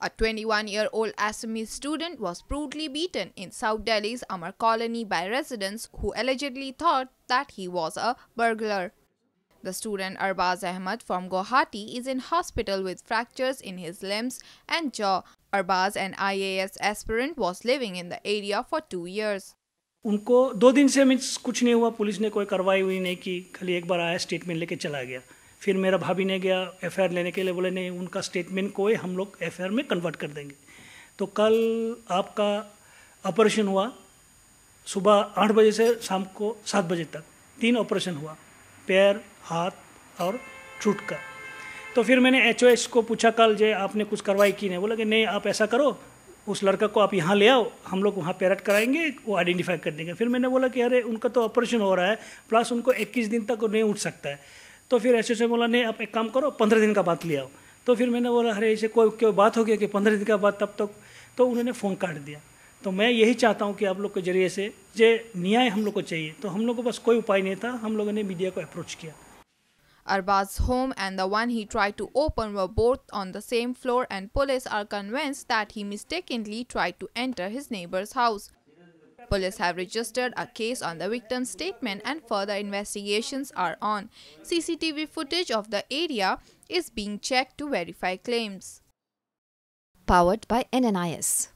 A 21-year-old Assamese student was brutally beaten in South Delhi's Amar colony by residents who allegedly thought that he was a burglar. The student Arbaz Ahmed from Guwahati is in hospital with fractures in his limbs and jaw. Arbaz, an IAS aspirant, was living in the area for two years. उनको दो दिन से कुछ नहीं हुआ police ने कोई कार्रवाई हुई नहीं की खाली एक बार आया स्टेटमेंट लेके चला गया फिर मेरा भाभी ने गया एफ लेने के लिए बोले नहीं उनका स्टेटमेंट को हम लोग एफ में कन्वर्ट कर देंगे तो कल आपका ऑपरेशन हुआ सुबह आठ बजे से शाम को सात बजे तक तीन ऑपरेशन हुआ पैर हाथ और चुट का तो फिर मैंने एच को पूछा कल जे आपने कुछ कार्रवाई की नहीं बोला कि नहीं आप ऐसा करो उस लड़का को आप यहाँ ले आओ हम लोग वहाँ पैरट कराएंगे वो आइडेंटिफाई कर देंगे फिर मैंने बोला कि अरे उनका तो ऑपरेशन हो रहा है प्लस उनको 21 दिन तक वो नहीं उठ सकता है तो फिर ऐसे से बोला नहीं आप एक काम करो पंद्रह दिन का बात ले आओ तो फिर मैंने बोला अरे ऐसे कोई क्यों बात हो गया कि पंद्रह दिन का बाद तब तक तो-, तो उन्होंने फ़ोन काट दिया तो मैं यही चाहता हूँ कि आप लोग के जरिए से जे न्याय हम लोग को चाहिए तो हम लोग को बस कोई उपाय नहीं था हम लोगों ने मीडिया को अप्रोच किया Arbaz's home and the one he tried to open were both on the same floor and police are convinced that he mistakenly tried to enter his neighbor's house. Police have registered a case on the victim's statement and further investigations are on. CCTV footage of the area is being checked to verify claims. Powered by NNIS.